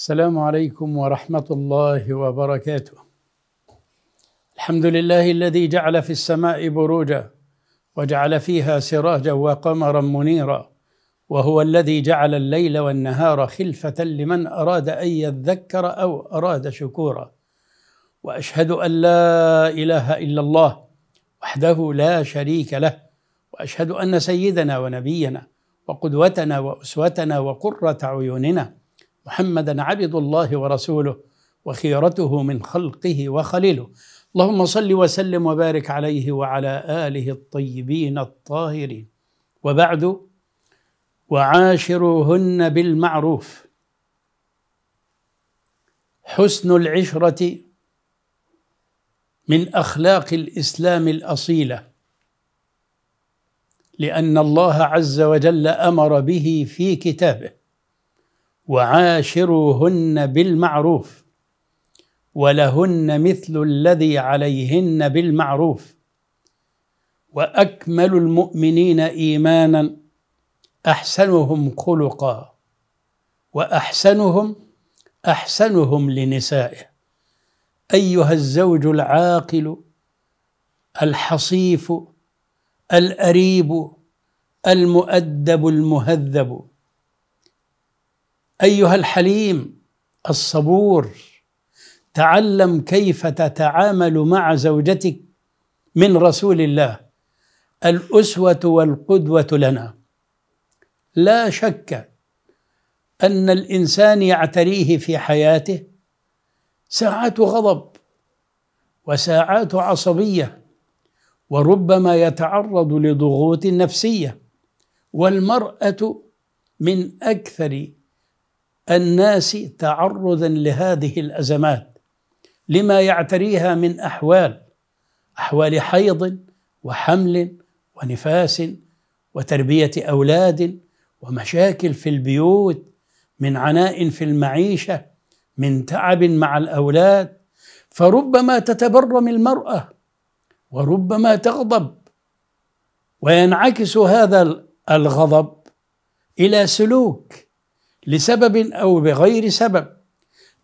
السلام عليكم ورحمه الله وبركاته الحمد لله الذي جعل في السماء بروجا وجعل فيها سراجا وقمرا منيرا وهو الذي جعل الليل والنهار خلفه لمن اراد ان يذكر او اراد شكورا واشهد ان لا اله الا الله وحده لا شريك له واشهد ان سيدنا ونبينا وقدوتنا واسوتنا وقره عيوننا محمدا عبد الله ورسوله وخيرته من خلقه وخليله اللهم صل وسلم وبارك عليه وعلى اله الطيبين الطاهرين وبعد وعاشروهن بالمعروف حسن العشره من اخلاق الاسلام الاصيله لان الله عز وجل امر به في كتابه وعاشروهن بالمعروف ولهن مثل الذي عليهن بالمعروف واكمل المؤمنين ايمانا احسنهم خلقا واحسنهم احسنهم لنسائه ايها الزوج العاقل الحصيف الاريب المؤدب المهذب ايها الحليم الصبور تعلم كيف تتعامل مع زوجتك من رسول الله الاسوه والقدوه لنا لا شك ان الانسان يعتريه في حياته ساعات غضب وساعات عصبيه وربما يتعرض لضغوط نفسيه والمراه من اكثر الناس تعرضا لهذه الازمات لما يعتريها من احوال احوال حيض وحمل ونفاس وتربيه اولاد ومشاكل في البيوت من عناء في المعيشه من تعب مع الاولاد فربما تتبرم المراه وربما تغضب وينعكس هذا الغضب الى سلوك لسبب او بغير سبب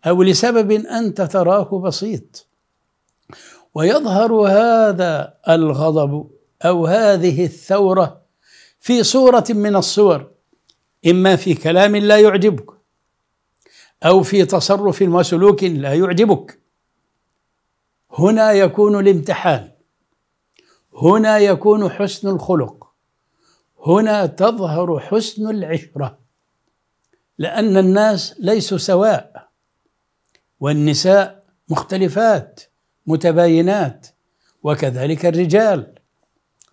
او لسبب انت تراه بسيط ويظهر هذا الغضب او هذه الثوره في صوره من الصور اما في كلام لا يعجبك او في تصرف وسلوك لا يعجبك هنا يكون الامتحان هنا يكون حسن الخلق هنا تظهر حسن العشره لأن الناس ليسوا سواء والنساء مختلفات متباينات وكذلك الرجال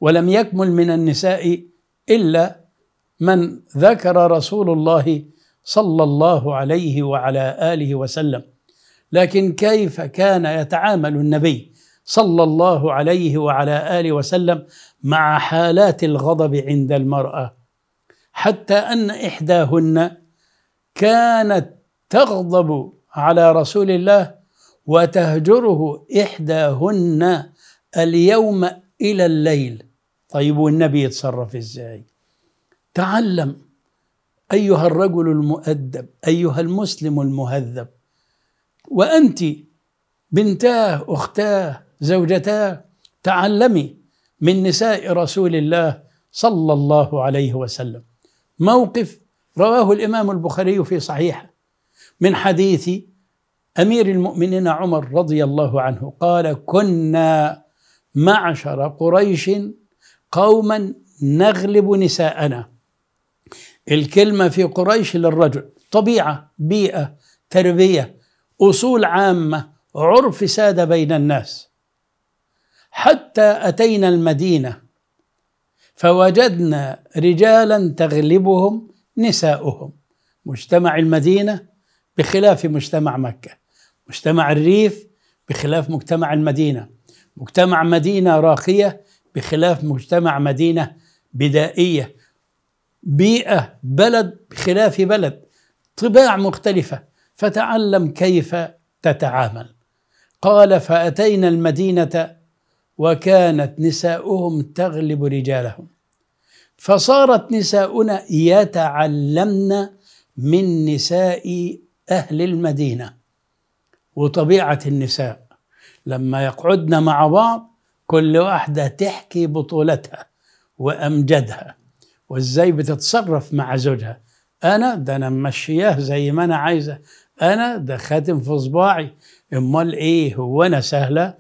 ولم يكمل من النساء إلا من ذكر رسول الله صلى الله عليه وعلى آله وسلم لكن كيف كان يتعامل النبي صلى الله عليه وعلى آله وسلم مع حالات الغضب عند المرأة حتى أن إحداهن كانت تغضب على رسول الله وتهجره إحداهن اليوم إلى الليل طيب والنبي يتصرف إزاي تعلم أيها الرجل المؤدب أيها المسلم المهذب وأنت بنتاه أختاه زوجتاه تعلمي من نساء رسول الله صلى الله عليه وسلم موقف رواه الإمام البخاري في صحيحه من حديث أمير المؤمنين عمر رضي الله عنه قال كنا معشر قريش قوما نغلب نساءنا الكلمة في قريش للرجل طبيعة بيئة تربية أصول عامة عرف ساد بين الناس حتى أتينا المدينة فوجدنا رجالا تغلبهم نساؤهم مجتمع المدينة بخلاف مجتمع مكة مجتمع الريف بخلاف مجتمع المدينة مجتمع مدينة راقية بخلاف مجتمع مدينة بدائية بيئة بلد بخلاف بلد طباع مختلفة فتعلم كيف تتعامل قال فأتينا المدينة وكانت نساؤهم تغلب رجالهم فصارت نساؤنا يتعلمن من نساء أهل المدينة وطبيعة النساء لما يقعدن مع بعض كل واحدة تحكي بطولتها وأمجدها وإزاي بتتصرف مع زوجها أنا ده أنا ممشياه زي ما أنا عايزة أنا ده خاتم في صباعي أمال إيه هو أنا سهلة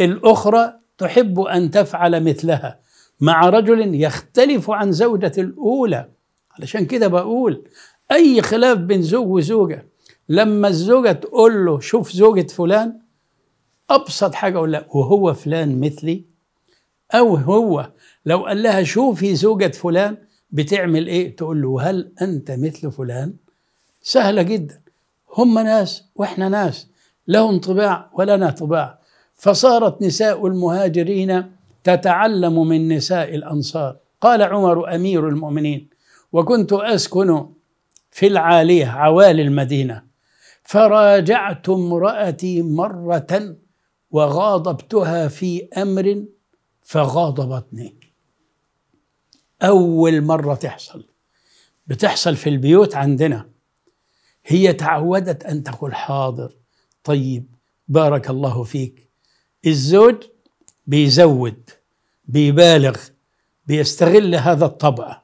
الأخرى تحب أن تفعل مثلها مع رجل يختلف عن زوجة الأولى علشان كده بقول أي خلاف بين زوج وزوجة لما الزوجة تقول له شوف زوجة فلان أبسط حاجة أقول لها وهو فلان مثلي أو هو لو قال لها شوفي زوجة فلان بتعمل إيه تقول له هل أنت مثل فلان سهلة جدا هم ناس وإحنا ناس لهم طباع ولنا طباع فصارت نساء المهاجرين تتعلم من نساء الأنصار قال عمر أمير المؤمنين وكنت أسكن في العالية عوالي المدينة فراجعت امرأتي مرة وغاضبتها في أمر فغاضبتني أول مرة تحصل بتحصل في البيوت عندنا هي تعودت أن تقول حاضر طيب بارك الله فيك الزوج بيزود بيبالغ بيستغل هذا الطبع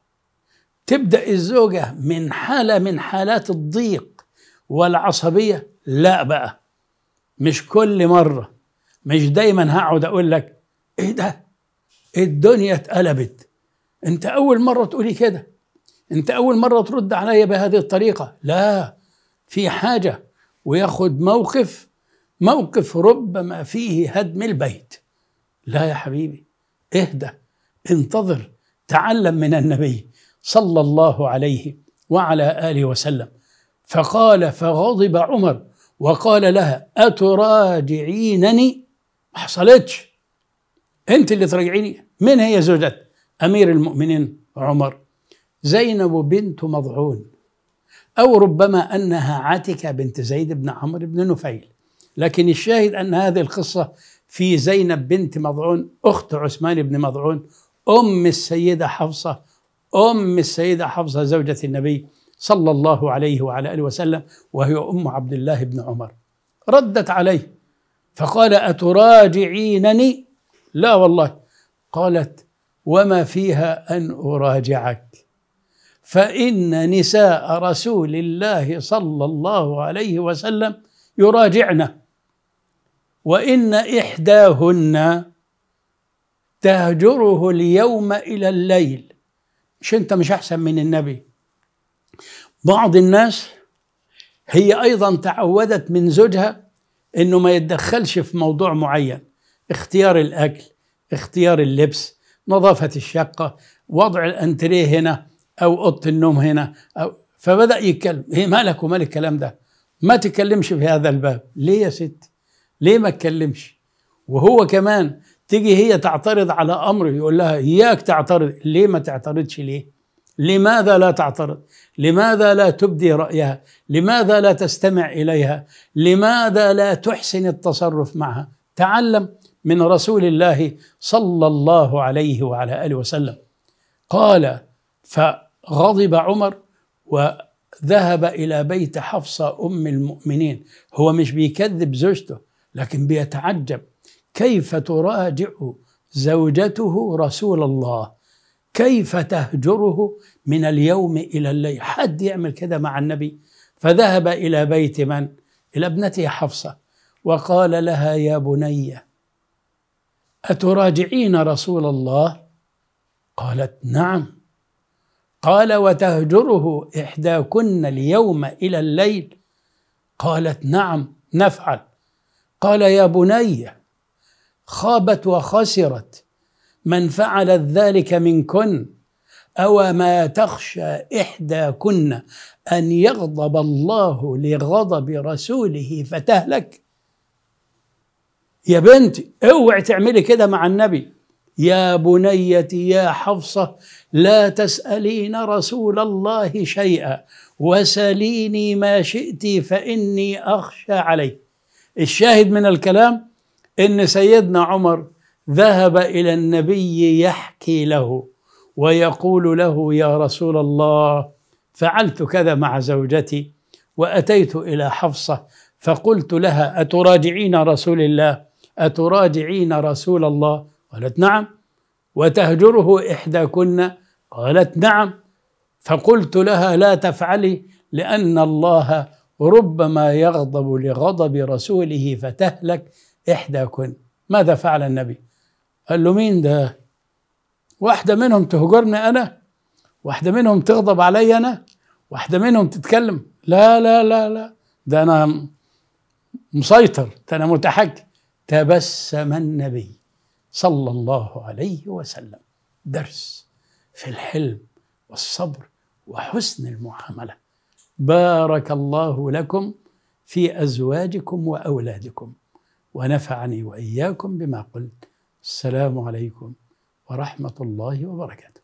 تبدا الزوجه من حاله من حالات الضيق والعصبيه لا بقى مش كل مره مش دايما هقعد اقول لك ايه ده الدنيا اتقلبت انت اول مره تقولي كده انت اول مره ترد علي بهذه الطريقه لا في حاجه وياخد موقف موقف ربما فيه هدم البيت لا يا حبيبي اهدى انتظر تعلم من النبي صلى الله عليه وعلى اله وسلم فقال فغضب عمر وقال لها اتراجعينني ما حصلتش انت اللي تراجعيني من هي زوجة امير المؤمنين عمر زينب بنت مضعون او ربما انها عتكه بنت زيد بن عمرو بن نفيل لكن الشاهد ان هذه القصه في زينب بنت مضعون أخت عثمان بن مضعون أم السيدة حفصة أم السيدة حفصة زوجة النبي صلى الله عليه وعلى آله وسلم وهي أم عبد الله بن عمر ردت عليه فقال أتراجعينني لا والله قالت وما فيها أن أراجعك فإن نساء رسول الله صلى الله عليه وسلم يراجعنه وإن إحداهن تهجره اليوم إلى الليل مش أنت مش أحسن من النبي بعض الناس هي أيضا تعودت من زوجها أنه ما يتدخلش في موضوع معين اختيار الأكل اختيار اللبس نظافة الشقة وضع الأنتريه هنا أو أوضة النوم هنا أو فبدأ يتكلم هي مالك ومال الكلام ده ما تتكلمش في هذا الباب ليه يا ست ليه ما تكلمش وهو كمان تيجي هي تعترض على امر يقول لها اياك تعترض ليه ما تعترضش ليه لماذا لا تعترض لماذا لا تبدي رايها لماذا لا تستمع اليها لماذا لا تحسن التصرف معها تعلم من رسول الله صلى الله عليه وعلى اله وسلم قال فغضب عمر وذهب الى بيت حفصه ام المؤمنين هو مش بيكذب زوجته لكن بيتعجب كيف تراجع زوجته رسول الله كيف تهجره من اليوم إلى الليل حد يعمل كده مع النبي فذهب إلى بيت من؟ إلى ابنته حفصة وقال لها يا بني أتراجعين رسول الله؟ قالت نعم قال وتهجره إحداكن اليوم إلى الليل قالت نعم نفعل قال يا بني خابت وخسرت من فعلت ذلك منكن أو ما تخشى إحداكن أن يغضب الله لغضب رسوله فتهلك يا بنت اوعي تعملي كده مع النبي يا بنيتي يا حفصة لا تسألين رسول الله شيئا وسليني ما شئت فإني أخشى عليك الشاهد من الكلام ان سيدنا عمر ذهب الى النبي يحكي له ويقول له يا رسول الله فعلت كذا مع زوجتي واتيت الى حفصه فقلت لها اتراجعين رسول الله اتراجعين رسول الله قالت نعم وتهجره احداكن قالت نعم فقلت لها لا تفعلي لان الله ربما يغضب لغضب رسوله فتهلك إحداكن ماذا فعل النبي قال له مين ده واحدة منهم تهجرني أنا واحدة منهم تغضب علي أنا واحدة منهم تتكلم لا لا لا لا ده أنا مسيطر ده أنا متحكم تبسم النبي صلى الله عليه وسلم درس في الحلم والصبر وحسن المعامله بارك الله لكم في أزواجكم وأولادكم ونفعني وإياكم بما قلت السلام عليكم ورحمة الله وبركاته